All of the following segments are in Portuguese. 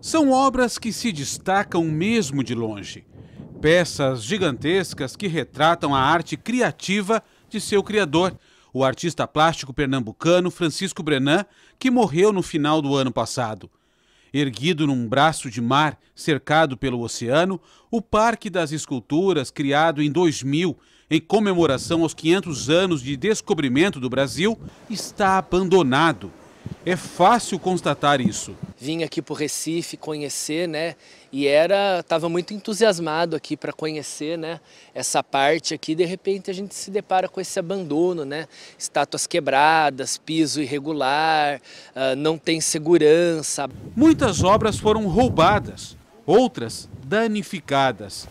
São obras que se destacam mesmo de longe. Peças gigantescas que retratam a arte criativa de seu criador, o artista plástico pernambucano Francisco Brenan, que morreu no final do ano passado. Erguido num braço de mar cercado pelo oceano, o Parque das Esculturas, criado em 2000 em comemoração aos 500 anos de descobrimento do Brasil, está abandonado. É fácil constatar isso vim aqui para o Recife conhecer, né? E era, estava muito entusiasmado aqui para conhecer, né? Essa parte aqui, de repente a gente se depara com esse abandono, né? Estátuas quebradas, piso irregular, ah, não tem segurança. Muitas obras foram roubadas, outras danificadas.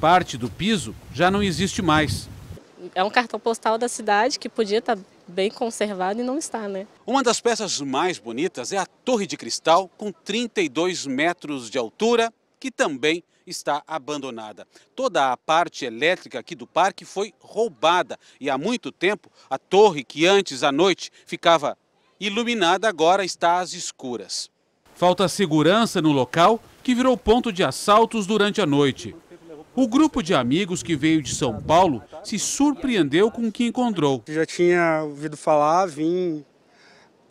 Parte do piso já não existe mais. É um cartão postal da cidade que podia estar tá bem conservado e não está, né? Uma das peças mais bonitas é a Torre de Cristal, com 32 metros de altura, que também está abandonada. Toda a parte elétrica aqui do parque foi roubada e há muito tempo a torre que antes à noite ficava iluminada agora está às escuras. Falta segurança no local que virou ponto de assaltos durante a noite. O grupo de amigos que veio de São Paulo se surpreendeu com o que encontrou. já tinha ouvido falar, vim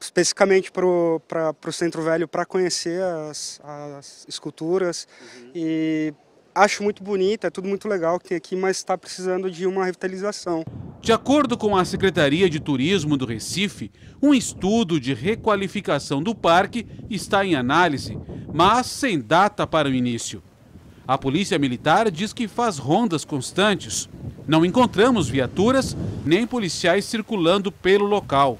especificamente para o Centro Velho para conhecer as, as esculturas uhum. e acho muito bonita, é tudo muito legal que tem aqui, mas está precisando de uma revitalização. De acordo com a Secretaria de Turismo do Recife, um estudo de requalificação do parque está em análise, mas sem data para o início. A polícia militar diz que faz rondas constantes. Não encontramos viaturas nem policiais circulando pelo local.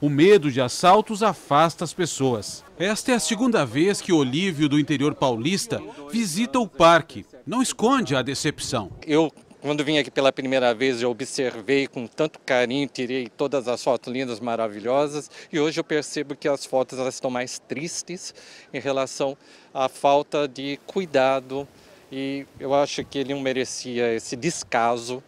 O medo de assaltos afasta as pessoas. Esta é a segunda vez que Olívio, do interior paulista, visita o parque. Não esconde a decepção. Eu quando vim aqui pela primeira vez, eu observei com tanto carinho, tirei todas as fotos lindas, maravilhosas, e hoje eu percebo que as fotos elas estão mais tristes em relação à falta de cuidado, e eu acho que ele não merecia esse descaso.